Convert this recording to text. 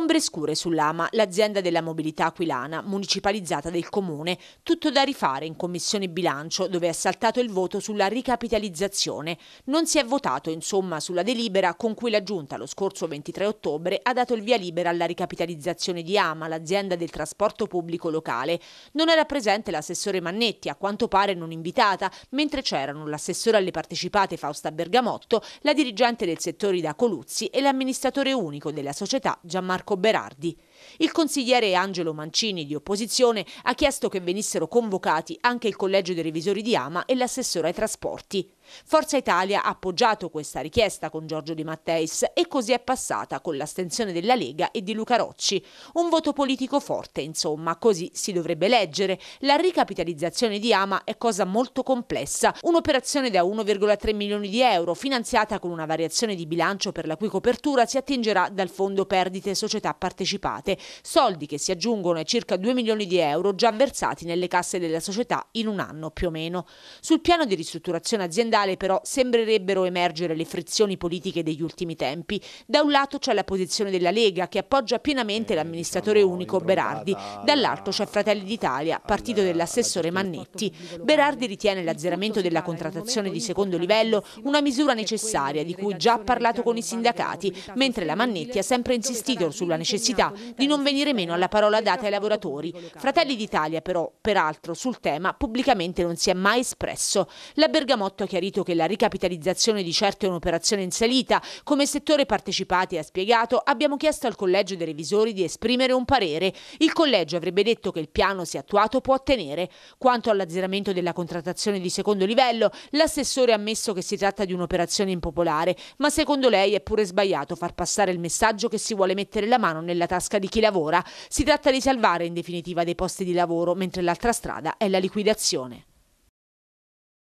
Ombre scure sull'AMA, l'azienda della mobilità aquilana, municipalizzata del comune, tutto da rifare in commissione bilancio dove è saltato il voto sulla ricapitalizzazione. Non si è votato insomma sulla delibera con cui la giunta lo scorso 23 ottobre ha dato il via libera alla ricapitalizzazione di AMA, l'azienda del trasporto pubblico locale. Non era presente l'assessore Mannetti, a quanto pare non invitata, mentre c'erano l'assessore alle partecipate Fausta Bergamotto, la dirigente del settore da Coluzzi e l'amministratore unico della società Gianmarco Marco Berardi. Il consigliere Angelo Mancini di opposizione ha chiesto che venissero convocati anche il Collegio dei Revisori di Ama e l'assessore ai trasporti. Forza Italia ha appoggiato questa richiesta con Giorgio Di Matteis e così è passata con l'astensione della Lega e di Luca Rocci. Un voto politico forte, insomma, così si dovrebbe leggere. La ricapitalizzazione di Ama è cosa molto complessa, un'operazione da 1,3 milioni di euro finanziata con una variazione di bilancio per la cui copertura si attingerà dal fondo perdite società partecipate, soldi che si aggiungono ai circa 2 milioni di euro già versati nelle casse della società in un anno più o meno. Sul piano di ristrutturazione aziendale mondiale però sembrerebbero emergere le frizioni politiche degli ultimi tempi. Da un lato c'è la posizione della Lega che appoggia pienamente eh, l'amministratore unico Berardi, dall'altro c'è Fratelli d'Italia, partito dell'assessore Mannetti. Berardi ritiene l'azzeramento della contrattazione di secondo livello una misura necessaria di cui già ha parlato con i sindacati, mentre la Mannetti ha sempre insistito sulla necessità di non venire meno alla parola data ai lavoratori. Fratelli d'Italia però, peraltro, sul tema pubblicamente non si è mai espresso. La Bergamotto ha chiarito chiarito che la ricapitalizzazione di certe è un'operazione in salita. Come settore partecipati ha spiegato, abbiamo chiesto al Collegio dei Revisori di esprimere un parere. Il Collegio avrebbe detto che il piano, se attuato, può ottenere. Quanto all'azzeramento della contrattazione di secondo livello, l'assessore ha ammesso che si tratta di un'operazione impopolare, ma secondo lei è pure sbagliato far passare il messaggio che si vuole mettere la mano nella tasca di chi lavora. Si tratta di salvare in definitiva dei posti di lavoro, mentre l'altra strada è la liquidazione.